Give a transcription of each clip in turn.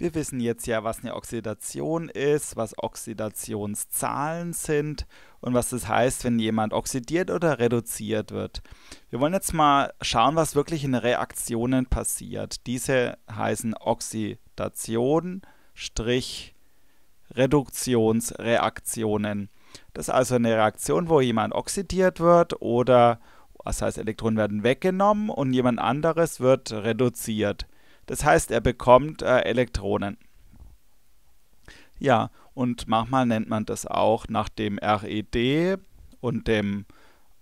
Wir wissen jetzt ja, was eine Oxidation ist, was Oxidationszahlen sind und was das heißt, wenn jemand oxidiert oder reduziert wird. Wir wollen jetzt mal schauen, was wirklich in Reaktionen passiert. Diese heißen Oxidation, Reduktionsreaktionen. Das ist also eine Reaktion, wo jemand oxidiert wird oder, was heißt, Elektronen werden weggenommen und jemand anderes wird reduziert. Das heißt, er bekommt äh, Elektronen. Ja, und manchmal nennt man das auch nach dem RED und dem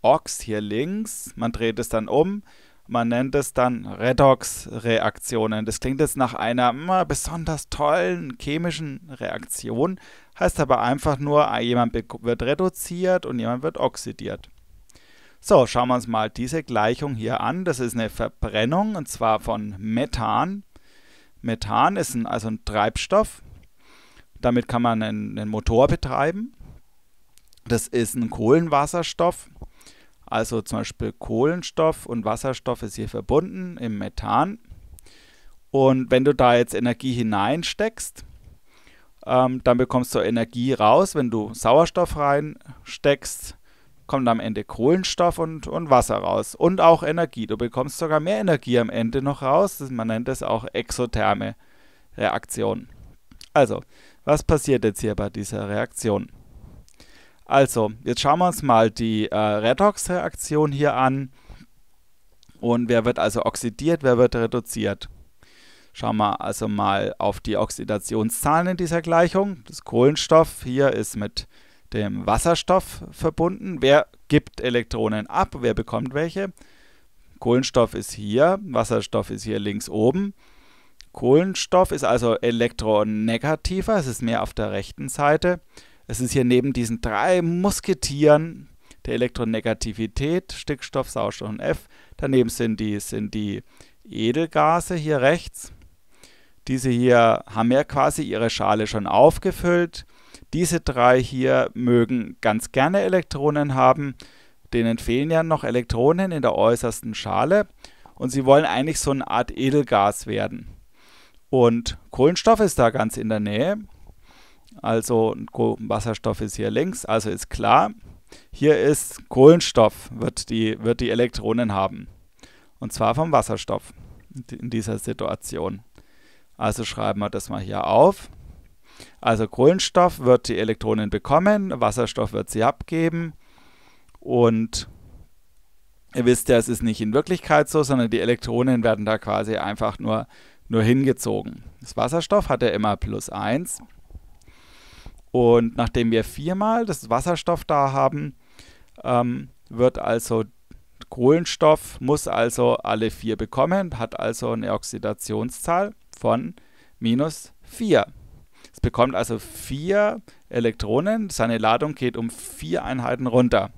OX hier links. Man dreht es dann um. Man nennt es dann Redox-Reaktionen. Das klingt jetzt nach einer hm, besonders tollen chemischen Reaktion, heißt aber einfach nur, ah, jemand wird reduziert und jemand wird oxidiert. So, schauen wir uns mal diese Gleichung hier an. Das ist eine Verbrennung und zwar von Methan. Methan ist ein, also ein Treibstoff. Damit kann man einen, einen Motor betreiben. Das ist ein Kohlenwasserstoff. Also zum Beispiel Kohlenstoff und Wasserstoff ist hier verbunden im Methan. Und wenn du da jetzt Energie hineinsteckst, ähm, dann bekommst du Energie raus. Wenn du Sauerstoff reinsteckst, kommt am Ende Kohlenstoff und, und Wasser raus und auch Energie. Du bekommst sogar mehr Energie am Ende noch raus. Man nennt das auch exotherme Reaktion. Also, was passiert jetzt hier bei dieser Reaktion? Also, jetzt schauen wir uns mal die äh, Redox-Reaktion hier an. Und wer wird also oxidiert, wer wird reduziert? Schauen wir also mal auf die Oxidationszahlen in dieser Gleichung. Das Kohlenstoff hier ist mit dem Wasserstoff verbunden. Wer gibt Elektronen ab? Wer bekommt welche? Kohlenstoff ist hier, Wasserstoff ist hier links oben. Kohlenstoff ist also elektronegativer, es ist mehr auf der rechten Seite. Es ist hier neben diesen drei Musketieren der Elektronegativität, Stickstoff, Sauerstoff und F. Daneben sind die, sind die Edelgase hier rechts. Diese hier haben ja quasi ihre Schale schon aufgefüllt. Diese drei hier mögen ganz gerne Elektronen haben. Denen fehlen ja noch Elektronen in der äußersten Schale. Und sie wollen eigentlich so eine Art Edelgas werden. Und Kohlenstoff ist da ganz in der Nähe. Also Wasserstoff ist hier links, also ist klar. Hier ist Kohlenstoff, wird die, wird die Elektronen haben. Und zwar vom Wasserstoff in dieser Situation. Also schreiben wir das mal hier auf. Also Kohlenstoff wird die Elektronen bekommen, Wasserstoff wird sie abgeben und ihr wisst ja, es ist nicht in Wirklichkeit so, sondern die Elektronen werden da quasi einfach nur, nur hingezogen. Das Wasserstoff hat ja immer plus 1 und nachdem wir viermal das Wasserstoff da haben, ähm, wird also Kohlenstoff muss also alle vier bekommen, hat also eine Oxidationszahl von minus 4 bekommt also vier Elektronen. Seine Ladung geht um vier Einheiten runter.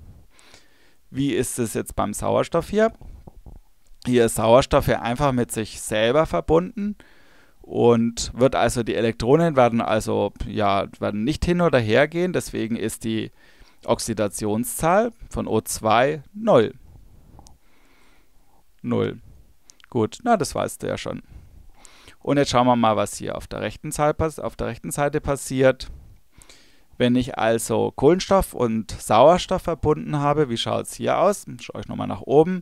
Wie ist es jetzt beim Sauerstoff hier? Hier ist Sauerstoff ja einfach mit sich selber verbunden und wird also die Elektronen werden also ja werden nicht hin oder her gehen. Deswegen ist die Oxidationszahl von O2 0. 0. Gut, na das weißt du ja schon. Und jetzt schauen wir mal, was hier auf der rechten Seite, auf der rechten Seite passiert. Wenn ich also Kohlenstoff und Sauerstoff verbunden habe, wie schaut es hier aus? Ich schaue ich nochmal nach oben.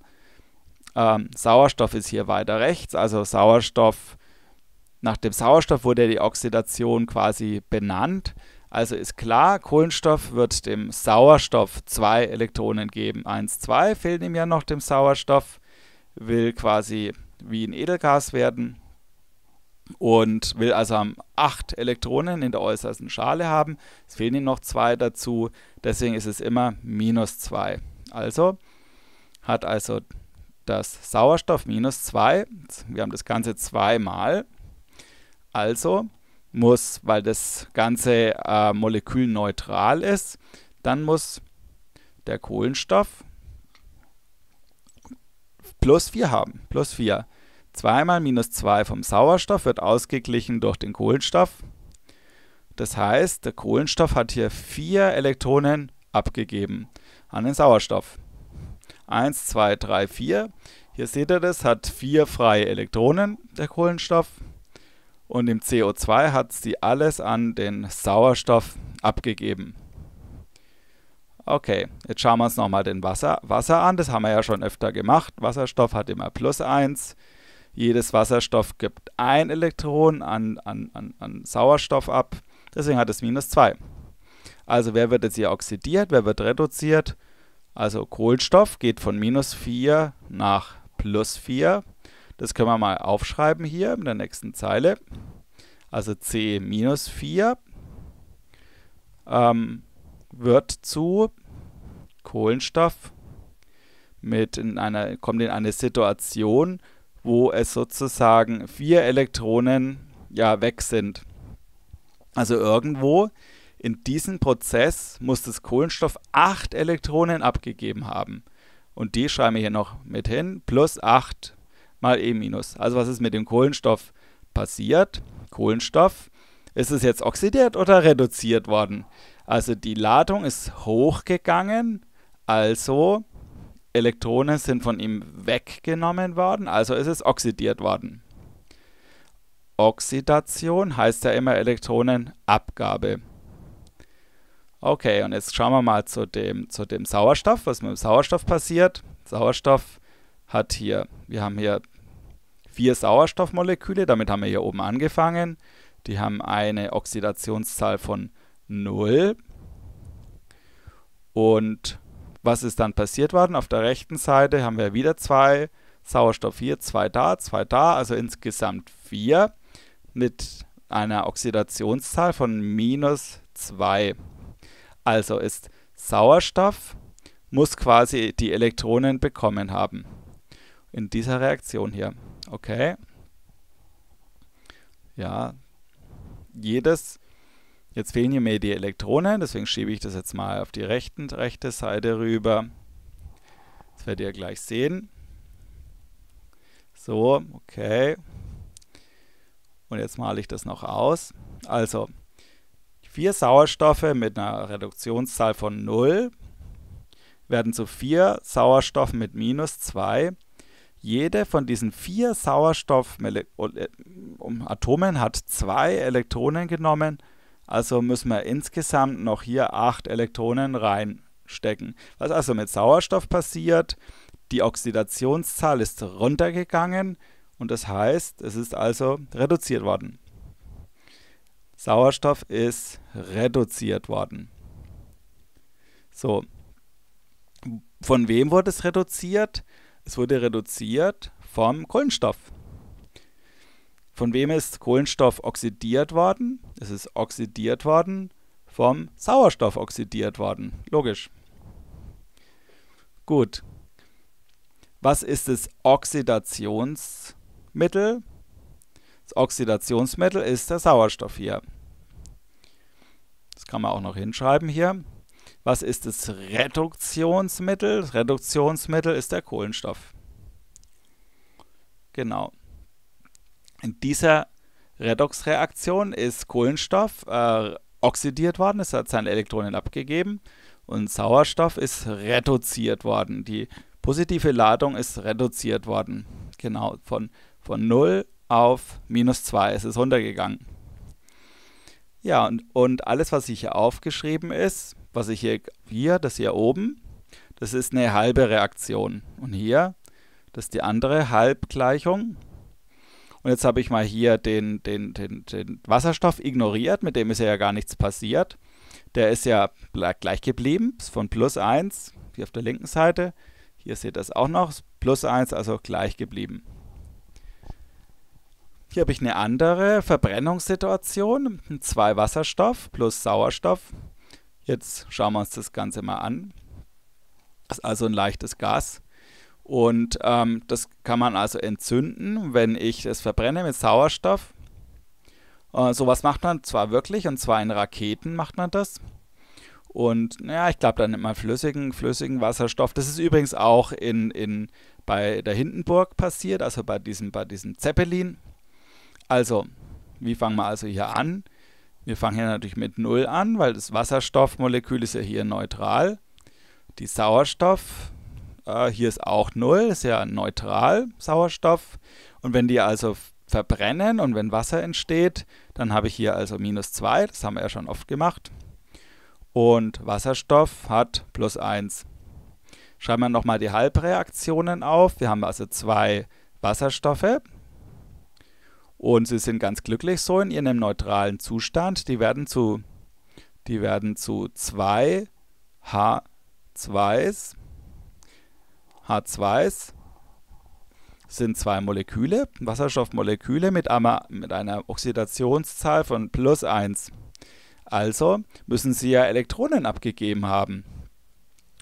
Ähm, Sauerstoff ist hier weiter rechts, also Sauerstoff, nach dem Sauerstoff wurde die Oxidation quasi benannt. Also ist klar, Kohlenstoff wird dem Sauerstoff zwei Elektronen geben. 1, 2 fehlen ihm ja noch dem Sauerstoff, will quasi wie ein Edelgas werden und will also acht Elektronen in der äußersten Schale haben. Es fehlen ihm noch zwei dazu, deswegen ist es immer minus 2. Also hat also das Sauerstoff minus 2. Wir haben das Ganze zweimal. Also muss, weil das ganze äh, Molekül neutral ist, dann muss der Kohlenstoff plus 4 haben. Plus 4. 2 mal minus 2 vom Sauerstoff wird ausgeglichen durch den Kohlenstoff. Das heißt, der Kohlenstoff hat hier 4 Elektronen abgegeben an den Sauerstoff. 1, 2, 3, 4. Hier seht ihr das, hat 4 freie Elektronen, der Kohlenstoff. Und im CO2 hat sie alles an den Sauerstoff abgegeben. Okay, jetzt schauen wir uns nochmal den Wasser, Wasser an. Das haben wir ja schon öfter gemacht. Wasserstoff hat immer plus 1 jedes Wasserstoff gibt ein Elektron an, an, an, an Sauerstoff ab. Deswegen hat es minus 2. Also wer wird jetzt hier oxidiert, wer wird reduziert? Also Kohlenstoff geht von minus 4 nach plus 4. Das können wir mal aufschreiben hier in der nächsten Zeile. Also C minus 4 ähm, wird zu Kohlenstoff mit in einer, kommt in eine Situation, wo es sozusagen vier Elektronen ja weg sind. Also irgendwo in diesem Prozess muss das Kohlenstoff acht Elektronen abgegeben haben. Und die schreiben wir hier noch mit hin, plus 8 mal E-. Also was ist mit dem Kohlenstoff passiert? Kohlenstoff, ist es jetzt oxidiert oder reduziert worden? Also die Ladung ist hochgegangen, also Elektronen sind von ihm weggenommen worden, also ist es oxidiert worden. Oxidation heißt ja immer Elektronenabgabe. Okay, und jetzt schauen wir mal zu dem, zu dem Sauerstoff, was mit dem Sauerstoff passiert. Sauerstoff hat hier, wir haben hier vier Sauerstoffmoleküle, damit haben wir hier oben angefangen. Die haben eine Oxidationszahl von 0 und 0 was ist dann passiert worden? Auf der rechten Seite haben wir wieder zwei Sauerstoff hier, zwei da, zwei da, also insgesamt vier mit einer Oxidationszahl von minus zwei. Also ist Sauerstoff muss quasi die Elektronen bekommen haben. In dieser Reaktion hier. Okay. Ja. Jedes Jetzt fehlen hier mir die Elektronen, deswegen schiebe ich das jetzt mal auf die rechten, rechte Seite rüber. Das werdet ihr gleich sehen. So, okay. Und jetzt male ich das noch aus. Also, vier Sauerstoffe mit einer Reduktionszahl von 0 werden zu vier Sauerstoffen mit minus 2 jede von diesen vier Sauerstoffatomen hat zwei Elektronen genommen also müssen wir insgesamt noch hier 8 Elektronen reinstecken. Was also mit Sauerstoff passiert, die Oxidationszahl ist runtergegangen und das heißt, es ist also reduziert worden. Sauerstoff ist reduziert worden. So, von wem wurde es reduziert? Es wurde reduziert vom Kohlenstoff. Von wem ist Kohlenstoff oxidiert worden? Es ist oxidiert worden vom Sauerstoff oxidiert worden. Logisch. Gut. Was ist das Oxidationsmittel? Das Oxidationsmittel ist der Sauerstoff hier. Das kann man auch noch hinschreiben hier. Was ist das Reduktionsmittel? Das Reduktionsmittel ist der Kohlenstoff. Genau. In dieser Redoxreaktion ist Kohlenstoff äh, oxidiert worden, es hat seine Elektronen abgegeben und Sauerstoff ist reduziert worden. Die positive Ladung ist reduziert worden. Genau, von, von 0 auf minus 2 ist es runtergegangen. Ja, und, und alles, was hier aufgeschrieben ist, was ich hier, hier, das hier oben, das ist eine halbe Reaktion. Und hier, das ist die andere Halbgleichung. Und jetzt habe ich mal hier den, den, den, den Wasserstoff ignoriert, mit dem ist ja gar nichts passiert. Der ist ja gleich geblieben, von plus 1, hier auf der linken Seite. Hier seht ihr das auch noch, plus 1, also gleich geblieben. Hier habe ich eine andere Verbrennungssituation, 2 Wasserstoff plus Sauerstoff. Jetzt schauen wir uns das Ganze mal an. Das ist also ein leichtes Gas. Und ähm, das kann man also entzünden, wenn ich es verbrenne mit Sauerstoff. Äh, sowas macht man zwar wirklich, und zwar in Raketen macht man das. Und ja, ich glaube, da nimmt man flüssigen, flüssigen Wasserstoff. Das ist übrigens auch in, in, bei der Hindenburg passiert, also bei diesem, bei diesem Zeppelin. Also, wie fangen wir also hier an? Wir fangen hier natürlich mit Null an, weil das Wasserstoffmolekül ist ja hier neutral. Die Sauerstoff äh, hier ist auch 0, ist ja neutral Sauerstoff. Und wenn die also verbrennen und wenn Wasser entsteht, dann habe ich hier also minus 2, das haben wir ja schon oft gemacht. Und Wasserstoff hat plus 1. Schreiben wir nochmal die Halbreaktionen auf. Wir haben also zwei Wasserstoffe und sie sind ganz glücklich so in ihrem neutralen Zustand. Die werden zu, die werden zu zwei H2s H2s sind zwei Moleküle, Wasserstoffmoleküle mit einer, mit einer Oxidationszahl von plus 1. Also müssen sie ja Elektronen abgegeben haben.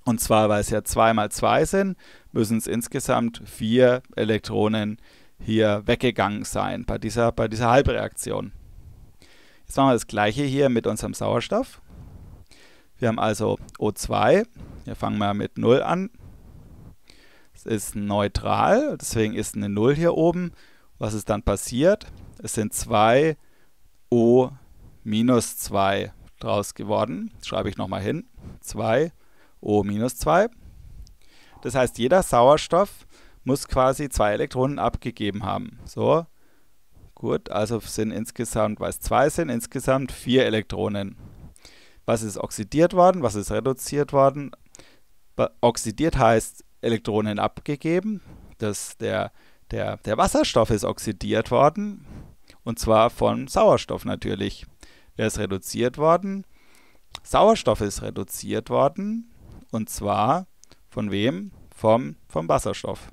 Und zwar, weil es ja 2 mal 2 sind, müssen es insgesamt 4 Elektronen hier weggegangen sein bei dieser, bei dieser Halbreaktion. Jetzt machen wir das gleiche hier mit unserem Sauerstoff. Wir haben also O2, hier fangen wir mit 0 an, es ist neutral, deswegen ist eine 0 hier oben. Was ist dann passiert? Es sind 2 O minus 2 draus geworden. Das schreibe ich nochmal hin. 2 O minus 2. Das heißt, jeder Sauerstoff muss quasi zwei Elektronen abgegeben haben. So, gut, also sind insgesamt, weil es zwei sind, insgesamt vier Elektronen. Was ist oxidiert worden? Was ist reduziert worden? Oxidiert heißt, Elektronen abgegeben. Das, der, der, der Wasserstoff ist oxidiert worden und zwar von Sauerstoff natürlich. Der ist reduziert worden. Sauerstoff ist reduziert worden und zwar von wem? Vom, vom Wasserstoff.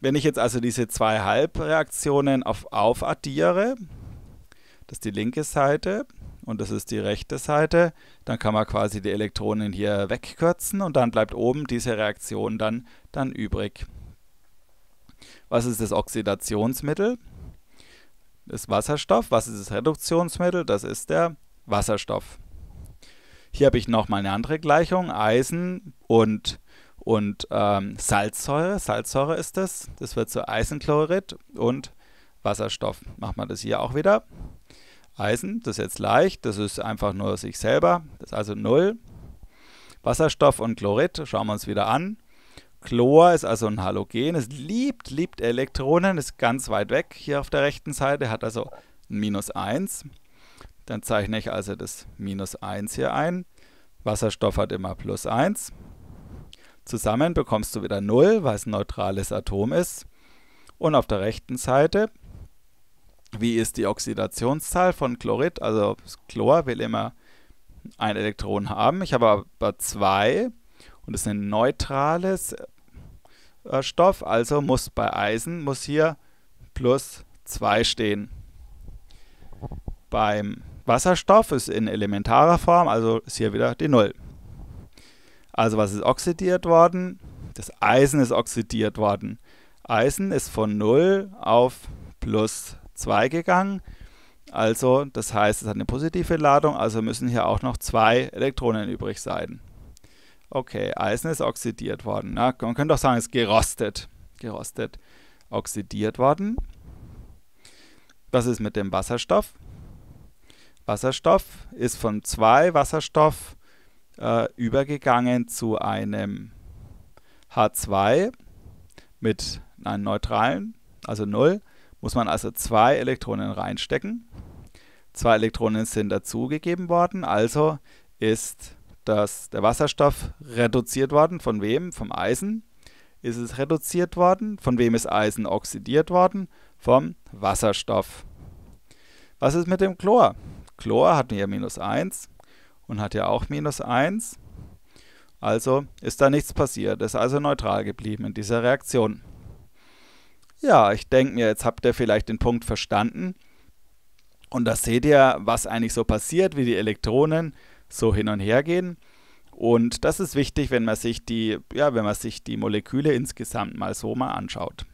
Wenn ich jetzt also diese zwei Halbreaktionen auf, aufaddiere, das ist die linke Seite, und das ist die rechte Seite, dann kann man quasi die Elektronen hier wegkürzen und dann bleibt oben diese Reaktion dann, dann übrig. Was ist das Oxidationsmittel? Das Wasserstoff. Was ist das Reduktionsmittel? Das ist der Wasserstoff. Hier habe ich nochmal eine andere Gleichung. Eisen und, und ähm, Salzsäure. Salzsäure ist das. Das wird zu Eisenchlorid und Wasserstoff. Machen wir das hier auch wieder. Eisen, das ist jetzt leicht, das ist einfach nur sich selber, das ist also 0. Wasserstoff und Chlorid, schauen wir uns wieder an. Chlor ist also ein Halogen, es liebt, liebt Elektronen, ist ganz weit weg hier auf der rechten Seite, hat also ein Minus 1. Dann zeichne ich also das Minus 1 hier ein. Wasserstoff hat immer Plus 1. Zusammen bekommst du wieder 0, weil es ein neutrales Atom ist. Und auf der rechten Seite wie ist die Oxidationszahl von Chlorid? Also Chlor will immer ein Elektron haben. Ich habe aber zwei und es ist ein neutrales äh, Stoff, also muss bei Eisen muss hier plus 2 stehen. Beim Wasserstoff ist in elementarer Form, also ist hier wieder die Null. Also was ist oxidiert worden? Das Eisen ist oxidiert worden. Eisen ist von 0 auf plus 2 gegangen. Also, das heißt, es hat eine positive Ladung, also müssen hier auch noch zwei Elektronen übrig sein. Okay, Eisen ist oxidiert worden. Na, man könnte auch sagen, es ist gerostet. Gerostet, oxidiert worden. Was ist mit dem Wasserstoff? Wasserstoff ist von zwei Wasserstoff äh, übergegangen zu einem H2 mit einem neutralen, also Null muss man also zwei Elektronen reinstecken. Zwei Elektronen sind dazugegeben worden, also ist das, der Wasserstoff reduziert worden. Von wem? Vom Eisen ist es reduziert worden. Von wem ist Eisen oxidiert worden? Vom Wasserstoff. Was ist mit dem Chlor? Chlor hat ja minus 1 und hat ja auch minus 1. Also ist da nichts passiert, ist also neutral geblieben in dieser Reaktion ja, ich denke mir, jetzt habt ihr vielleicht den Punkt verstanden. Und da seht ihr, was eigentlich so passiert, wie die Elektronen so hin und her gehen. Und das ist wichtig, wenn man sich die, ja, wenn man sich die Moleküle insgesamt mal so mal anschaut.